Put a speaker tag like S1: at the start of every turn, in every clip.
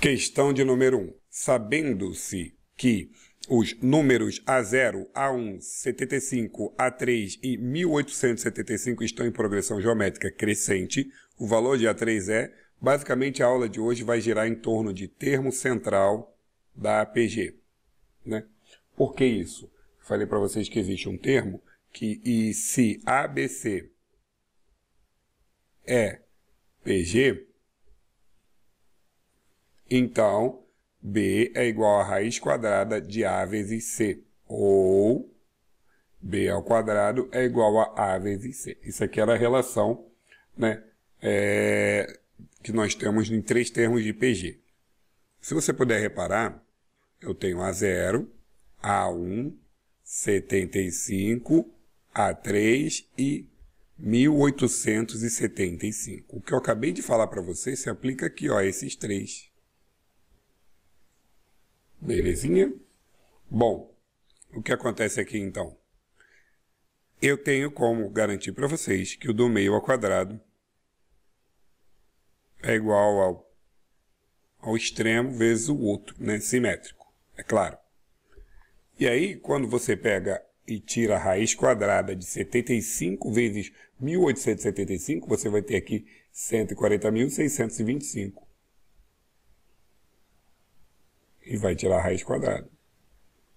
S1: Questão de número 1. Um. Sabendo-se que os números A0, A1, 75, A3 e 1875 estão em progressão geométrica crescente, o valor de A3 é, basicamente a aula de hoje vai girar em torno de termo central da APG. Né? Por que isso? Falei para vocês que existe um termo que e se ABC é PG, então B é igual à raiz quadrada de A vezes C, ou B ao quadrado é igual a A vezes C. Isso aqui era a relação né, é, que nós temos em três termos de PG. Se você puder reparar, eu tenho A0, A1, 75, A3 e 1875. O que eu acabei de falar para vocês se aplica aqui, ó, a esses três. Belezinha? Bom, o que acontece aqui então? Eu tenho como garantir para vocês que o do meio ao quadrado é igual ao, ao extremo vezes o outro, né? simétrico, é claro. E aí, quando você pega e tira a raiz quadrada de 75 vezes 1875, você vai ter aqui 140.625. E vai tirar a raiz quadrada.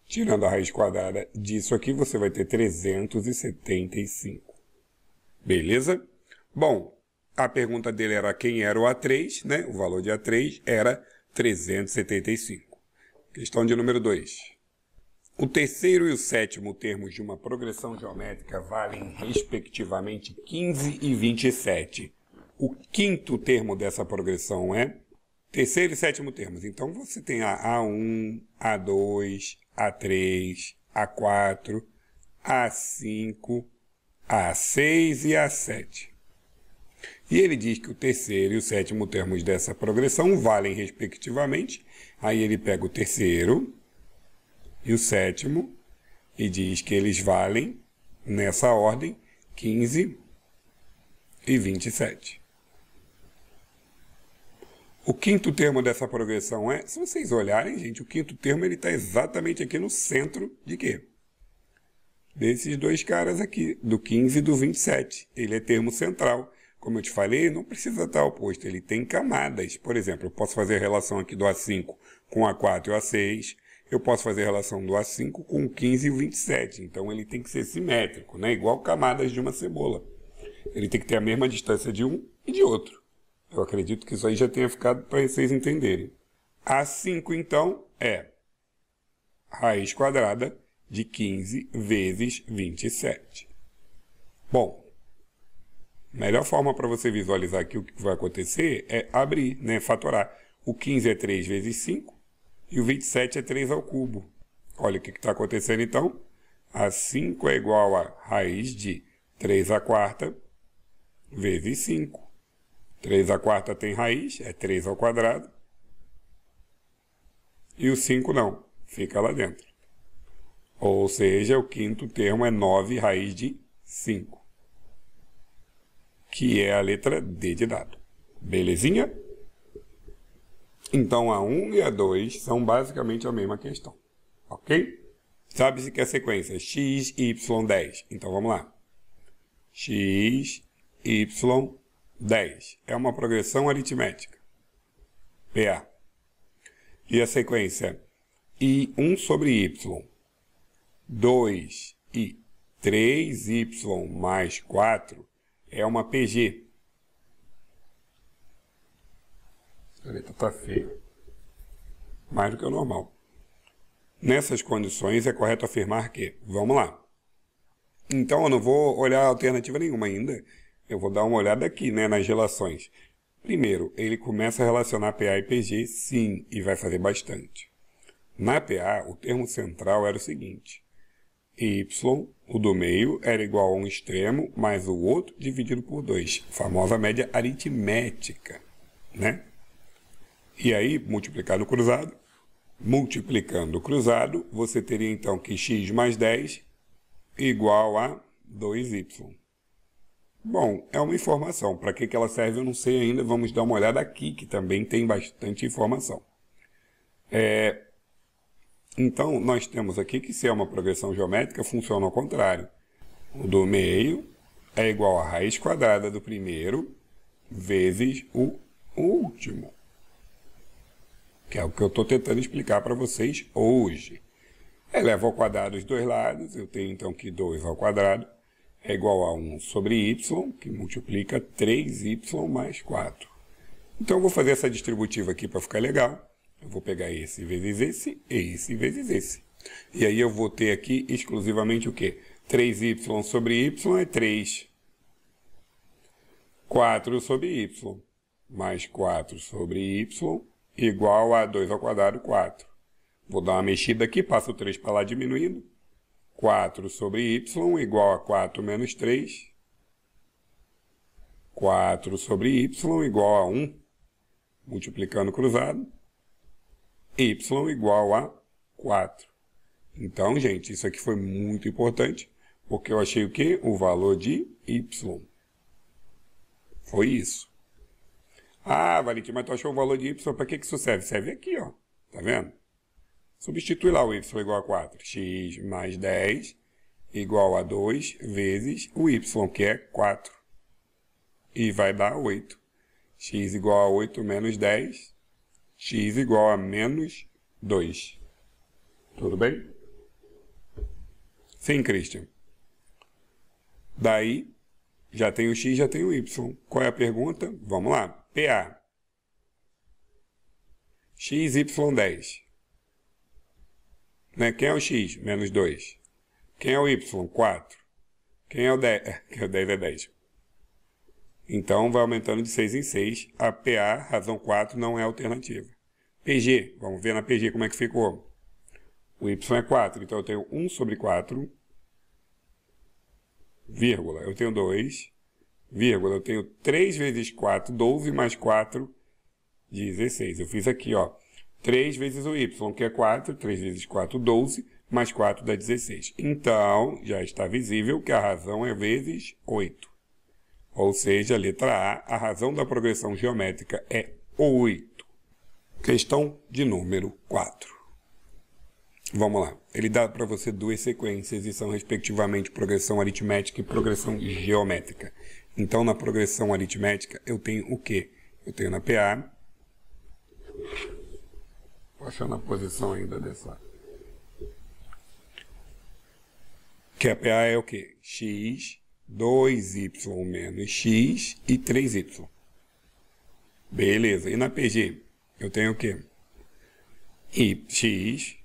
S1: Tirando a raiz quadrada disso aqui, você vai ter 375. Beleza? Bom, a pergunta dele era quem era o A3, né? O valor de A3 era 375. Questão de número 2. O terceiro e o sétimo termos de uma progressão geométrica valem, respectivamente, 15 e 27. O quinto termo dessa progressão é terceiro e sétimo termos. Então você tem a A1, A2, A3, A4, A5, A6 e A7. E ele diz que o terceiro e o sétimo termos dessa progressão valem, respectivamente. Aí ele pega o terceiro, e o sétimo, e diz que eles valem, nessa ordem, 15 e 27. O quinto termo dessa progressão é, se vocês olharem, gente, o quinto termo está exatamente aqui no centro de quê? Desses dois caras aqui, do 15 e do 27. Ele é termo central. Como eu te falei, não precisa estar oposto, ele tem camadas. Por exemplo, eu posso fazer a relação aqui do A5 com A4 e o A6, eu posso fazer a relação do A5 com 15 e 27. Então ele tem que ser simétrico, né? igual camadas de uma cebola. Ele tem que ter a mesma distância de um e de outro. Eu acredito que isso aí já tenha ficado para vocês entenderem. A5, então, é raiz quadrada de 15 vezes 27. Bom, melhor forma para você visualizar aqui o que vai acontecer é abrir, né, fatorar. O 15 é 3 vezes 5, e o 27 é 3 ao cubo. Olha o que está acontecendo então. A 5 é igual a raiz de 3 à quarta vezes 5. 3 à quarta tem raiz, é 3 ao quadrado. E o 5 não, fica lá dentro. Ou seja, o quinto termo é 9 raiz de 5, que é a letra D de dado. Belezinha? Então a 1 e a 2 são basicamente a mesma questão, ok? Sabe-se que a sequência é x, y, 10. Então vamos lá. x, y, 10. É uma progressão aritmética. PA. E a sequência é I, 1 sobre Y, 2 e 3Y mais 4 é uma PG. planeta está então feio. Mais do que o normal. Nessas condições, é correto afirmar que, vamos lá. Então, eu não vou olhar alternativa nenhuma ainda. Eu vou dar uma olhada aqui, né, nas relações. Primeiro, ele começa a relacionar PA e PG, sim, e vai fazer bastante. Na PA, o termo central era o seguinte. Y, o do meio, era igual a um extremo mais o outro dividido por 2. Famosa média aritmética, né? E aí, multiplicado cruzado, multiplicando o cruzado, você teria então que x mais 10 igual a 2y. Bom, é uma informação. Para que, que ela serve, eu não sei ainda. Vamos dar uma olhada aqui, que também tem bastante informação. É... Então, nós temos aqui que se é uma progressão geométrica, funciona ao contrário. O do meio é igual à raiz quadrada do primeiro vezes o último que é o que eu estou tentando explicar para vocês hoje. Eleva é, ao quadrado os dois lados, eu tenho então que 2 ao quadrado é igual a 1 sobre y, que multiplica 3y mais 4. Então eu vou fazer essa distributiva aqui para ficar legal. Eu vou pegar esse vezes esse, e esse vezes esse. E aí eu vou ter aqui exclusivamente o quê? 3y sobre y é 3. 4 sobre y mais 4 sobre y igual a 2 ao quadrado, 4. Vou dar uma mexida aqui, passo o 3 para lá diminuindo. 4 sobre y igual a 4 menos 3. 4 sobre y igual a 1, multiplicando cruzado. y igual a 4. Então, gente, isso aqui foi muito importante, porque eu achei o quê? O valor de y. Foi isso. Ah, Valentim, mas tu achou o valor de Y, para que, que isso serve? Serve aqui, ó. Tá vendo? Substitui lá o y igual a 4. x mais 10 igual a 2 vezes o y, que é 4. E vai dar 8. x igual a 8 menos 10. x igual a menos 2. Tudo bem? Sim, Christian. Daí, já tem o x, já tem o y. Qual é a pergunta? Vamos lá. PA. XY10. Né? Quem é o X? Menos 2. Quem é o Y? 4. Quem é o 10? Quem é o 10 é 10. Então, vai aumentando de 6 em 6. A PA, razão 4, não é alternativa. PG, vamos ver na PG como é que ficou. O Y é 4, então eu tenho 1 sobre 4, vírgula, eu tenho 2, vírgula, eu tenho 3 vezes 4, 12 mais 4, 16. Eu fiz aqui, ó, 3 vezes o y, que é 4, 3 vezes 4, 12, mais 4 dá 16. Então, já está visível que a razão é vezes 8. Ou seja, letra A, a razão da progressão geométrica é 8. Questão de número 4. Vamos lá. Ele dá para você duas sequências e são respectivamente progressão aritmética e progressão geométrica. Então, na progressão aritmética, eu tenho o quê? Eu tenho na PA. Vou achar na posição ainda dessa. Que a PA é o quê? X, 2Y menos X e 3Y. Beleza. E na PG? Eu tenho o quê? Y, X,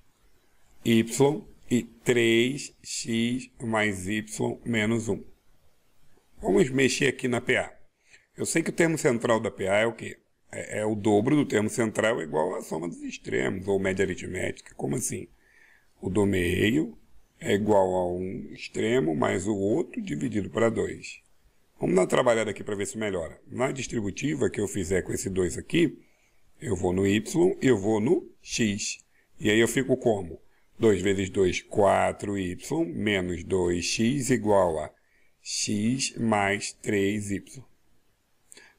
S1: Y e 3X mais Y menos 1. Vamos mexer aqui na PA. Eu sei que o termo central da PA é o quê? É, é o dobro do termo central é igual à soma dos extremos, ou média aritmética. Como assim? O do meio é igual a um extremo mais o outro dividido para 2. Vamos dar uma trabalhada aqui para ver se melhora. Na distributiva que eu fizer com esse 2 aqui, eu vou no y, e eu vou no x. E aí eu fico como? 2 vezes 2, 4y, menos 2x igual a x mais 3y.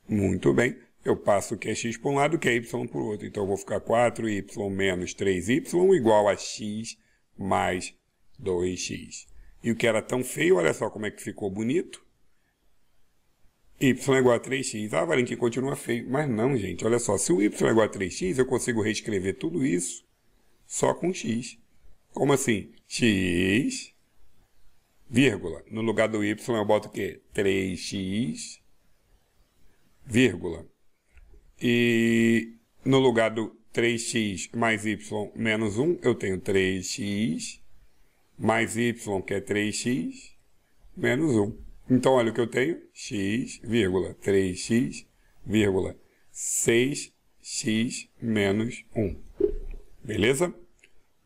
S1: Muito bem, eu passo o que é x para um lado, o que é y para o outro. Então, eu vou ficar 4y menos 3y igual a x mais 2x. E o que era tão feio, olha só como é que ficou bonito. y é igual a 3x. Ah, Valentim, continua feio. Mas não, gente, olha só. Se o y é igual a 3x, eu consigo reescrever tudo isso só com x. Como assim? x vírgula. No lugar do y eu boto o quê? 3x, vírgula. E no lugar do 3x mais y menos 1, eu tenho 3x mais y, que é 3x, menos 1. Então, olha o que eu tenho, x, vírgula, 3x, vírgula, 6x menos 1. Beleza?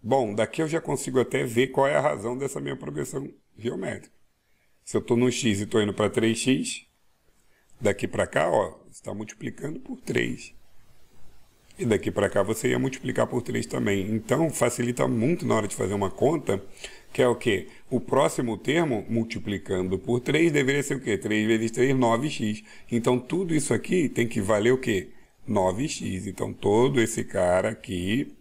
S1: Bom, daqui eu já consigo até ver qual é a razão dessa minha progressão geométrico. Se eu estou no x e estou indo para 3x, daqui para cá, ó, está multiplicando por 3. E daqui para cá você ia multiplicar por 3 também. Então facilita muito na hora de fazer uma conta, que é o quê? O próximo termo, multiplicando por 3, deveria ser o quê? 3 vezes 3, 9x. Então tudo isso aqui tem que valer o quê? 9x. Então todo esse cara aqui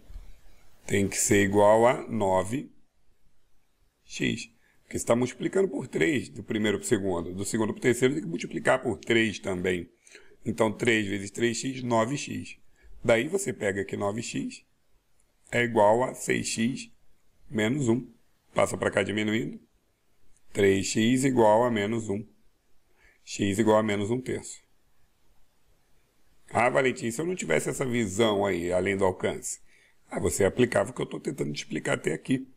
S1: tem que ser igual a 9x. Porque você está multiplicando por 3 do primeiro para o segundo. Do segundo para o terceiro tem que multiplicar por 3 também. Então 3 vezes 3x, 9x. Daí você pega que 9x é igual a 6x menos 1. Passa para cá diminuindo. 3x igual a menos 1. x igual a menos 1 terço. Ah, Valentim, se eu não tivesse essa visão aí, além do alcance, aí ah, você aplicava o que eu estou tentando te explicar até aqui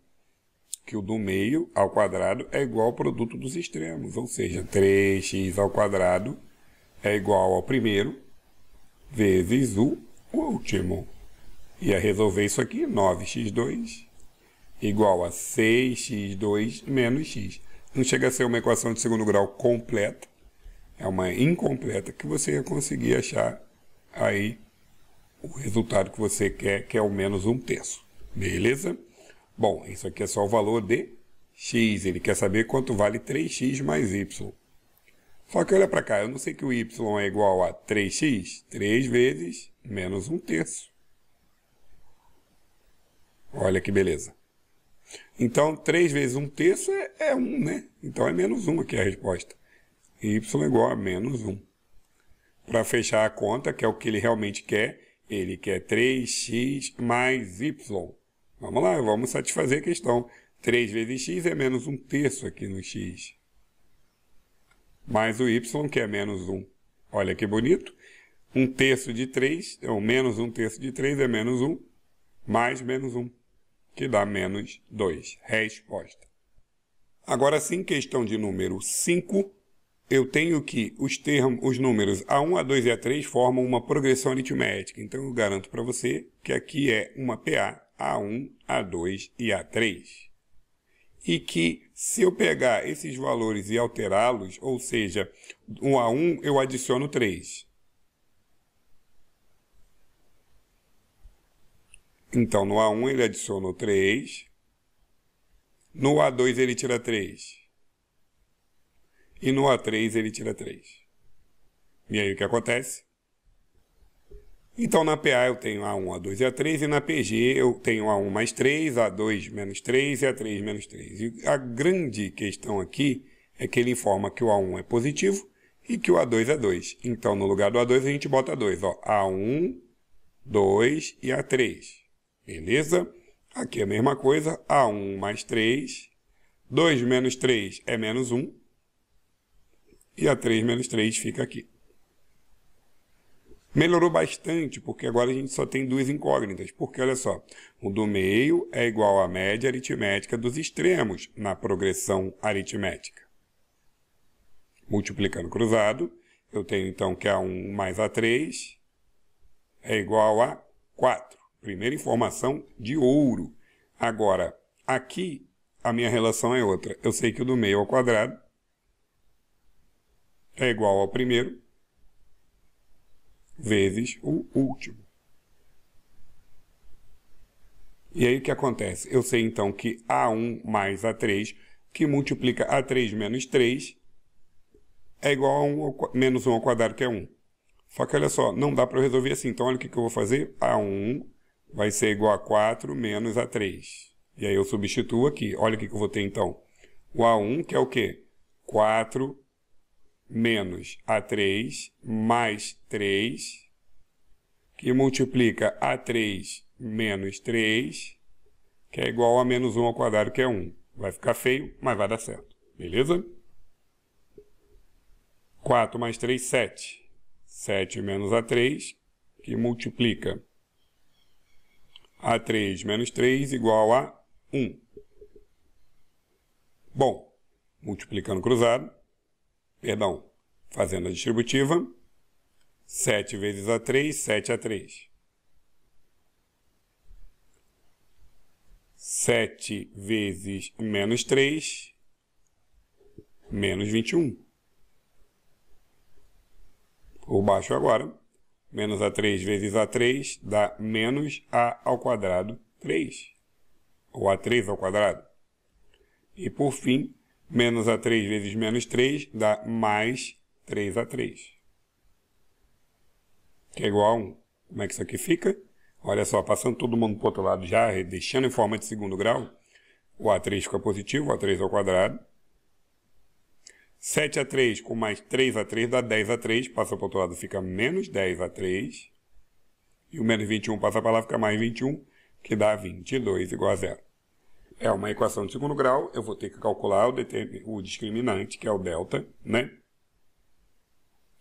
S1: que o do meio ao quadrado é igual ao produto dos extremos, ou seja, 3x ao quadrado é igual ao primeiro vezes o último. Ia resolver isso aqui, 9x2 igual a 6x2 menos x. Não chega a ser uma equação de segundo grau completa, é uma incompleta que você ia conseguir achar aí o resultado que você quer, que é o menos um terço. Beleza? Bom, isso aqui é só o valor de x, ele quer saber quanto vale 3x mais y. Só que olha para cá, eu não sei que o y é igual a 3x, 3 vezes menos 1 terço. Olha que beleza. Então, 3 vezes 1 terço é, é 1, né? Então é menos 1 aqui a resposta. y é igual a menos 1. Para fechar a conta, que é o que ele realmente quer, ele quer 3x mais y. Vamos lá, vamos satisfazer a questão. 3 vezes x é menos 1 terço aqui no x. Mais o y, que é menos 1. Olha que bonito. 1 terço de 3, ou então, menos 1 terço de 3 é menos 1, mais menos 1, que dá menos 2. Resposta. Agora sim, questão de número 5. Eu tenho que os termos, os números A1, A2 e A3 formam uma progressão aritmética. Então eu garanto para você que aqui é uma PA a1, A2 e A3. E que se eu pegar esses valores e alterá-los, ou seja, um a 1 eu adiciono 3. Então, no A1 ele adicionou 3. No A2 ele tira 3. E no A3 ele tira 3. E aí o que acontece? Então na PA eu tenho A1, A2 e A3, e na PG eu tenho A1 mais 3, A2 menos 3 e A3 menos 3. E a grande questão aqui é que ele informa que o A1 é positivo e que o A2 é 2. Então no lugar do A2 a gente bota 2, ó, A1, 2 e A3. Beleza? Aqui é a mesma coisa, A1 mais 3, 2 menos 3 é menos 1, e A3 menos 3 fica aqui. Melhorou bastante, porque agora a gente só tem duas incógnitas, porque olha só, o do meio é igual à média aritmética dos extremos na progressão aritmética. Multiplicando cruzado, eu tenho então que A1 é mais A3 é igual a 4. Primeira informação de ouro. Agora, aqui a minha relação é outra. Eu sei que o do meio ao quadrado é igual ao primeiro, vezes o último. E aí o que acontece? Eu sei então que A1 mais A3, que multiplica A3 menos 3, é igual a 1 ao, menos 1 ao quadrado, que é 1. Só que olha só, não dá para eu resolver assim. Então olha o que, que eu vou fazer. A1 vai ser igual a 4 menos A3. E aí eu substituo aqui. Olha o que, que eu vou ter então. O A1, que é o quê? 4 menos menos A3 mais 3, que multiplica A3 menos 3, que é igual a menos 1 ao quadrado, que é 1. Vai ficar feio, mas vai dar certo. Beleza? 4 mais 3, 7. 7 menos A3, que multiplica A3 menos 3 igual a 1. Bom, multiplicando cruzado, perdão, fazendo a distributiva, 7 vezes A3, 7 A3. 7 vezes menos 3, menos 21. Por baixo agora, menos A3 vezes A3 dá menos A ao quadrado 3, ou A3 ao quadrado. E por fim, Menos A3 vezes menos 3 dá mais 3A3. Que é igual a 1. Como é que isso aqui fica? Olha só, passando todo mundo para o outro lado já, deixando em forma de segundo grau, o A3 fica positivo, o A3 ao quadrado. 7A3 com mais 3A3 dá 10A3, passa para o outro lado fica menos 10A3. E o menos 21 passa para lá, fica mais 21, que dá 22 igual a zero é uma equação de segundo grau, eu vou ter que calcular o, o discriminante, que é o delta, né?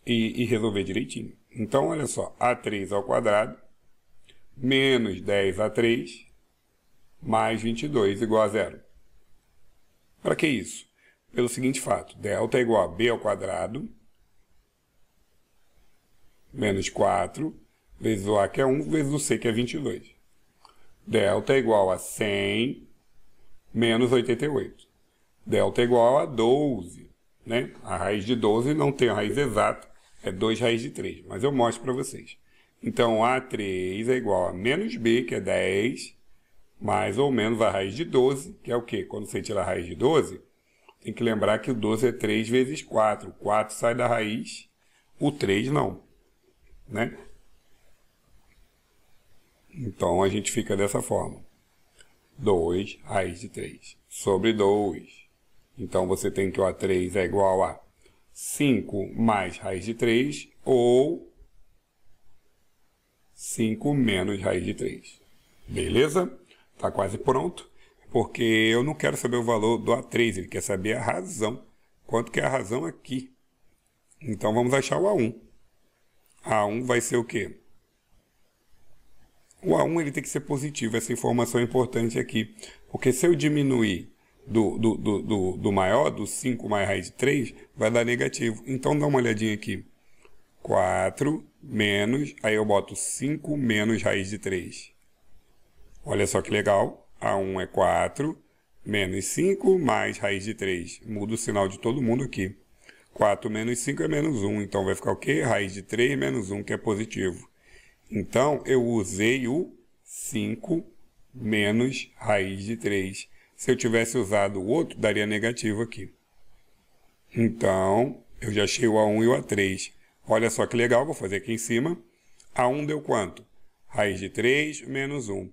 S1: E, e, resolver direitinho. Então, olha só, A3 ao quadrado menos 10 A3 mais 22 igual a zero. Para que isso? Pelo seguinte fato, delta é igual a B ao quadrado menos 4 vezes o A, que é 1, vezes o C, que é 22. Delta é igual a 100 menos 88. Delta é igual a 12. Né? A raiz de 12 não tem a raiz exata, é 2 raiz de 3, mas eu mostro para vocês. Então, A3 é igual a menos B, que é 10, mais ou menos a raiz de 12, que é o quê? Quando você tira a raiz de 12, tem que lembrar que o 12 é 3 vezes 4. O 4 sai da raiz, o 3 não. Né? Então, a gente fica dessa forma. 2 raiz de 3 sobre 2. Então você tem que o A3 é igual a 5 mais raiz de 3 ou 5 menos raiz de 3. Beleza? Está quase pronto, porque eu não quero saber o valor do A3, ele quer saber a razão. Quanto que é a razão aqui? Então vamos achar o A1. A1 vai ser o quê? o A1 ele tem que ser positivo. Essa informação é importante aqui. Porque se eu diminuir do, do, do, do, do maior, do 5 mais raiz de 3, vai dar negativo. Então dá uma olhadinha aqui. 4 menos, aí eu boto 5 menos raiz de 3. Olha só que legal. A1 é 4, menos 5, mais raiz de 3. Muda o sinal de todo mundo aqui. 4 menos 5 é menos 1, então vai ficar o quê? Raiz de 3 menos 1, que é positivo. Então, eu usei o 5 menos raiz de 3. Se eu tivesse usado o outro, daria negativo aqui. Então, eu já achei o A1 e o A3. Olha só que legal, vou fazer aqui em cima. A1 deu quanto? Raiz de 3 menos 1.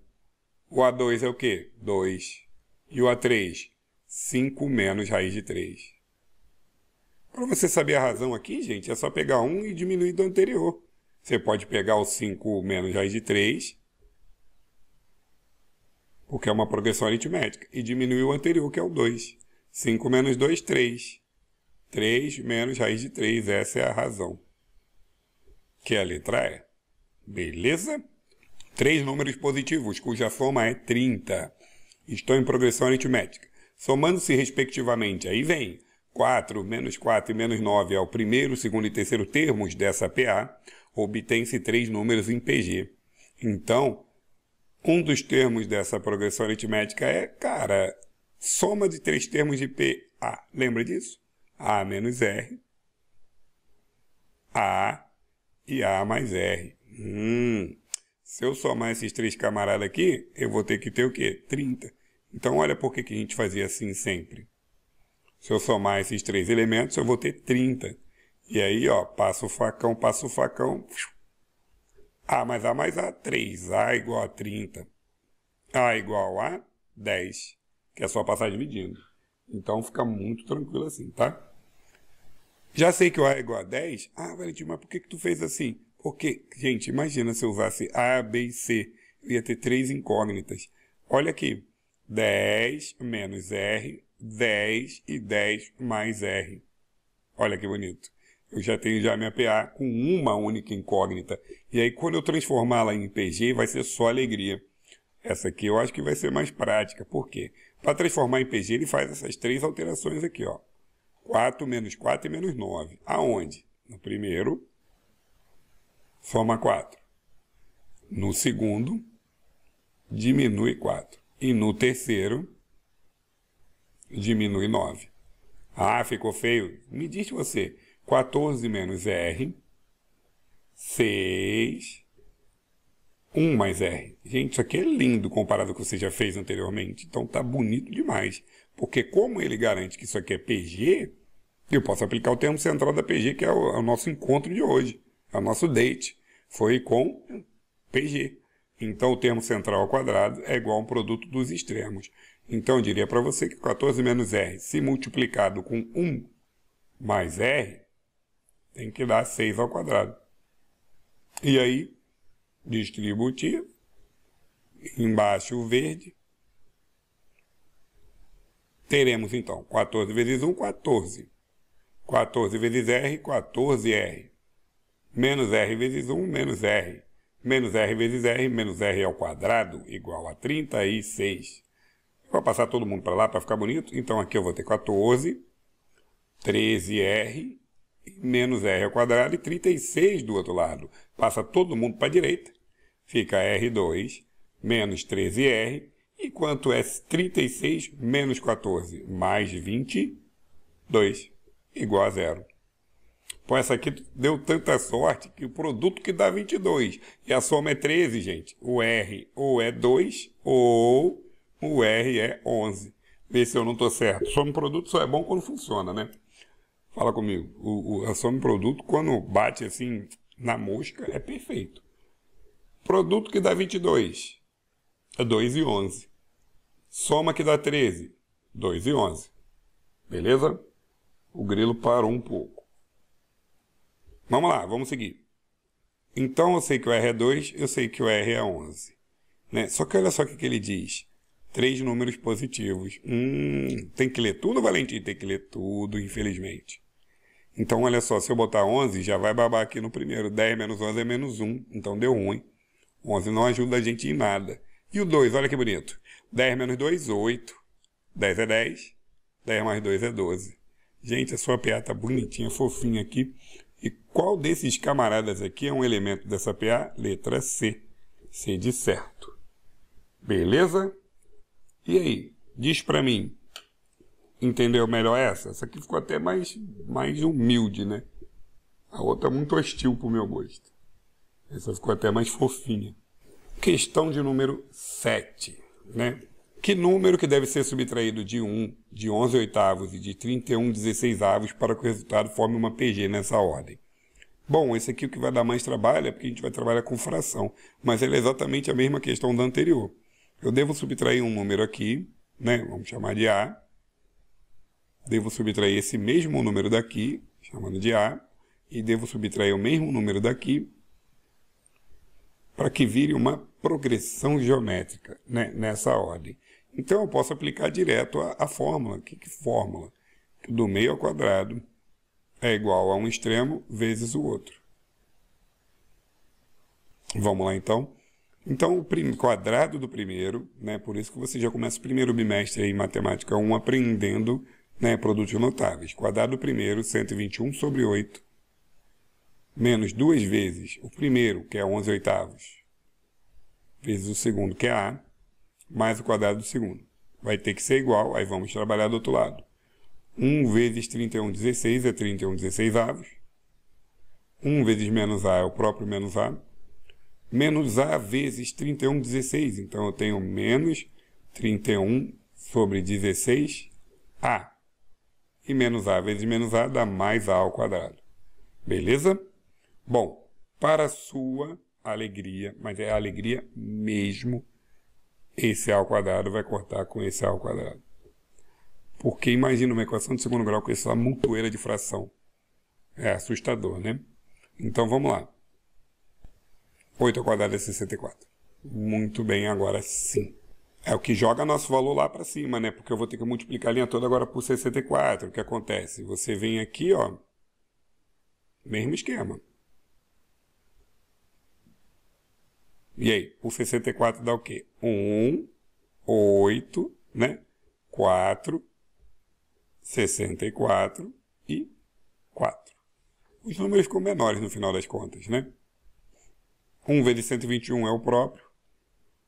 S1: O A2 é o quê? 2. E o A3? 5 menos raiz de 3. Para você saber a razão aqui, gente, é só pegar 1 e diminuir do anterior. Você pode pegar o 5 menos raiz de 3, porque é uma progressão aritmética, e diminuir o anterior, que é o 2. 5 menos 2, 3. 3 menos raiz de 3, essa é a razão. Que é a letra E. Beleza? Três números positivos, cuja soma é 30. Estão em progressão aritmética. Somando-se respectivamente, aí vem 4 menos 4 e menos 9 é o primeiro, segundo e terceiro termos dessa PA obtém-se três números em PG. Então, um dos termos dessa progressão aritmética é, cara, soma de três termos de PA. Lembra disso? A menos R. A e A mais R. Hum. Se eu somar esses três camaradas aqui, eu vou ter que ter o quê? 30. Então, olha por que, que a gente fazia assim sempre. Se eu somar esses três elementos, eu vou ter 30. E aí, ó, passa o facão, passa o facão. A mais A mais A, 3. A igual a 30. A igual a 10, que é só passar dividindo. Então fica muito tranquilo assim, tá? Já sei que o A é igual a 10. Ah, Valentim, mas por que, que tu fez assim? Porque, gente, imagina se eu usasse A, B e C. Eu ia ter três incógnitas. Olha aqui. 10 menos R, 10 e 10 mais R. Olha que bonito eu já tenho já minha PA com uma única incógnita. E aí quando eu transformá-la em PG, vai ser só alegria. Essa aqui eu acho que vai ser mais prática. Por quê? Para transformar em PG, ele faz essas três alterações aqui, ó. 4 menos 4 e é menos 9. Aonde? No primeiro, soma 4. No segundo, diminui 4. E no terceiro, diminui 9. Ah, ficou feio? Me diz você, 14 menos R, 6, 1 mais R. Gente, isso aqui é lindo comparado com o que você já fez anteriormente. Então está bonito demais. Porque como ele garante que isso aqui é PG, eu posso aplicar o termo central da PG, que é o, é o nosso encontro de hoje. É o nosso date. Foi com PG. Então o termo central ao quadrado é igual a um produto dos extremos. Então eu diria para você que 14 menos R, se multiplicado com 1 mais R, tem que dar 6 ao quadrado. E aí, distributivo, embaixo o verde, teremos então 14 vezes 1, 14. 14 vezes R, 14R. Menos R vezes 1, menos R. Menos R vezes R, menos R ao quadrado, igual a 36. Vou passar todo mundo para lá para ficar bonito. Então aqui eu vou ter 14, 13R menos r ao quadrado e 36 do outro lado. Passa todo mundo para a direita, fica r2 menos 13r, e quanto é 36 menos 14? Mais 22, igual a zero. Pô, essa aqui deu tanta sorte que o produto que dá 22. E a soma é 13, gente. O R ou é 2 ou o R é 11. Vê se eu não estou certo. Soma produto só é bom quando funciona, né? Fala comigo. O, o, a Some Produto, quando bate assim na mosca, é perfeito. Produto que dá 22, é 2 e 11. Soma que dá 13, 2 e 11. Beleza? O grilo parou um pouco. Vamos lá, vamos seguir. Então eu sei que o R é 2, eu sei que o R é 11. Né? Só que olha só o que, ele diz. Três números positivos. Hum, tem que ler tudo, Valentim? Tem que ler tudo, infelizmente. Então, olha só, se eu botar 11, já vai babar aqui no primeiro. 10 menos 11 é menos 1, então deu ruim. 11 não ajuda a gente em nada. E o 2, olha que bonito. 10 menos 2, 8. 10 é 10. 10 mais 2 é 12. Gente, a sua PA tá bonitinha, fofinha aqui. E qual desses camaradas aqui é um elemento dessa PA? Letra C. C de certo. Beleza? E aí? Diz para mim, entendeu melhor essa? Essa aqui ficou até mais, mais humilde, né? A outra é muito hostil pro meu gosto. Essa ficou até mais fofinha. Questão de número 7, né? Que número que deve ser subtraído de 1, de 11 oitavos e de 31 16 avos para que o resultado forme uma PG nessa ordem? Bom, esse aqui é o que vai dar mais trabalho é porque a gente vai trabalhar com fração, mas ela é exatamente a mesma questão da anterior. Eu devo subtrair um número aqui, né? Vamos chamar de A, devo subtrair esse mesmo número daqui, chamando de A, e devo subtrair o mesmo número daqui, para que vire uma progressão geométrica né, nessa ordem. Então eu posso aplicar direto a, a fórmula. Que, que fórmula? do meio ao quadrado é igual a um extremo vezes o outro. Vamos lá então. Então o quadrado do primeiro, né, por isso que você já começa o primeiro bimestre em matemática 1 aprendendo né, produtos notáveis. Quadrado primeiro, 121 sobre 8, menos duas vezes o primeiro, que é 11 oitavos, vezes o segundo, que é A, mais o quadrado do segundo. Vai ter que ser igual, aí vamos trabalhar do outro lado. 1 vezes 31, 16 é 31 16 avos. 1 vezes menos A é o próprio menos A. Menos A vezes 31 16, então eu tenho menos 31 sobre 16 A. E menos A vezes menos A dá mais A ao quadrado. Beleza? Bom, para sua alegria, mas é alegria mesmo, esse A ao quadrado vai cortar com esse A ao quadrado. Porque imagina uma equação de segundo grau com essa montoeira de fração. É assustador, né? Então vamos lá. 8 ao quadrado é 64. Muito bem, agora sim. É o que joga nosso valor lá para cima, né? Porque eu vou ter que multiplicar a linha toda agora por 64. O que acontece? Você vem aqui, ó. Mesmo esquema. E aí, O 64 dá o quê? 1, 8, né? 4, 64 e 4. Os números ficam menores no final das contas, né? 1 vezes 121 é o próprio.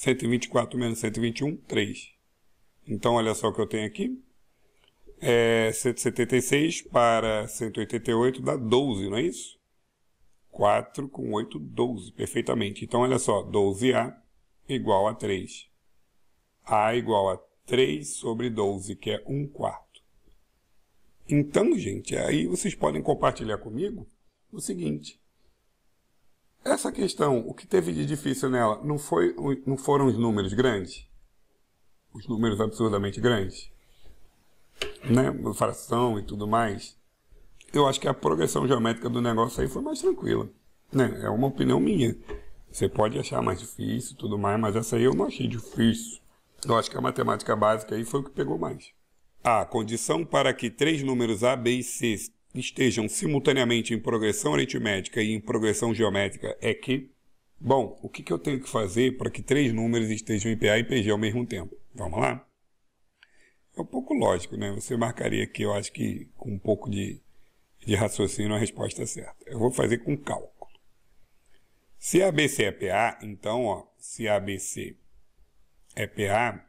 S1: 124 menos 121, 3. Então, olha só o que eu tenho aqui. É 176 para 188 dá 12, não é isso? 4 com 8, 12, perfeitamente. Então, olha só, 12A igual a 3. A igual a 3 sobre 12, que é 1 quarto. Então, gente, aí vocês podem compartilhar comigo o seguinte. Essa questão, o que teve de difícil nela, não, foi, não foram os números grandes? Os números absurdamente grandes? Né? Fração e tudo mais. Eu acho que a progressão geométrica do negócio aí foi mais tranquila. Né? É uma opinião minha. Você pode achar mais difícil tudo mais, mas essa aí eu não achei difícil. Eu acho que a matemática básica aí foi o que pegou mais. A condição para que três números A, B e C estejam simultaneamente em progressão aritmética e em progressão geométrica é que, bom, o que, eu tenho que fazer para que três números estejam em PA e PG ao mesmo tempo? Vamos lá? É um pouco lógico, né? Você marcaria aqui, eu acho que com um pouco de, de raciocínio, a resposta é certa. Eu vou fazer com cálculo. Se ABC é PA, então, ó, se ABC é PA,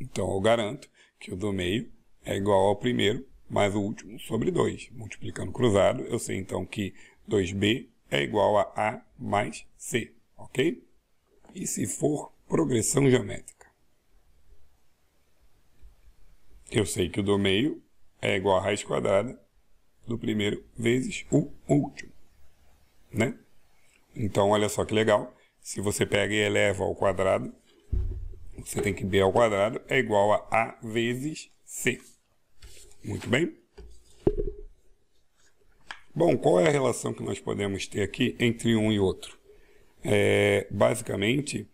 S1: então eu garanto que o do meio é igual ao primeiro mais o último sobre 2. Multiplicando cruzado, eu sei então que 2b é igual a a mais c, ok? E se for progressão geométrica? Eu sei que o do meio é igual a raiz quadrada do primeiro vezes o último, né? Então, olha só que legal. Se você pega e eleva ao quadrado, você tem que b ao quadrado é igual a a vezes c. Muito bem. Bom, qual é a relação que nós podemos ter aqui entre um e outro? É, basicamente,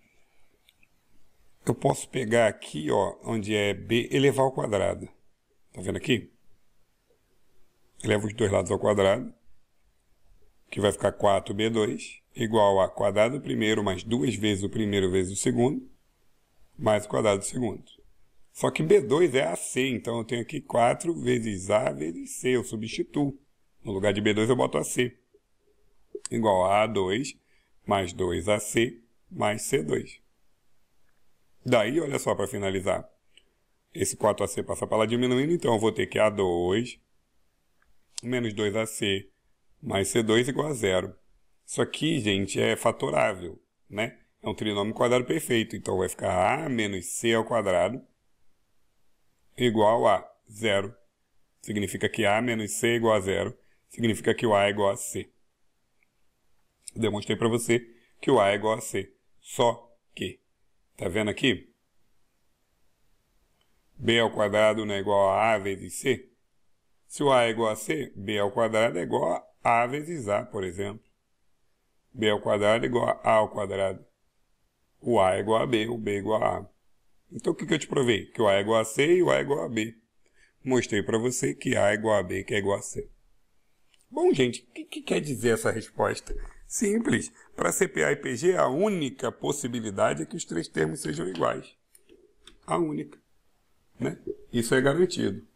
S1: eu posso pegar aqui, ó, onde é b, elevar ao quadrado. Tá vendo aqui? Eleva os dois lados ao quadrado, que vai ficar 4b2 igual a quadrado primeiro mais duas vezes o primeiro vezes o segundo, mais o quadrado do segundo. Só que B2 é AC, então eu tenho aqui 4 vezes A vezes C, eu substituo. No lugar de B2 eu boto AC. Igual a A2 mais 2AC mais C2. Daí, olha só, para finalizar. Esse 4AC passa para lá diminuindo, então eu vou ter que A2 menos 2AC mais C2 igual a zero. Isso aqui, gente, é fatorável, né? É um trinômio quadrado perfeito, então vai ficar A menos C ao quadrado igual a zero. Significa que A menos C igual a zero. Significa que o A é igual a C. Demonstrei para você que o A é igual a C. Só que, tá vendo aqui? B ao quadrado não é igual a A vezes C? Se o A é igual a C, B ao quadrado é igual a A vezes A, por exemplo. B ao quadrado é igual a A ao quadrado. O A é igual a B, o B é igual a A. Então o que, que eu te provei? Que o A é igual a C e o A é igual a B. Mostrei para você que A é igual a B, que é igual a C. Bom, gente, o que, que quer dizer essa resposta? Simples. Para CPA e PG, a única possibilidade é que os três termos sejam iguais. A única. Né? Isso é garantido.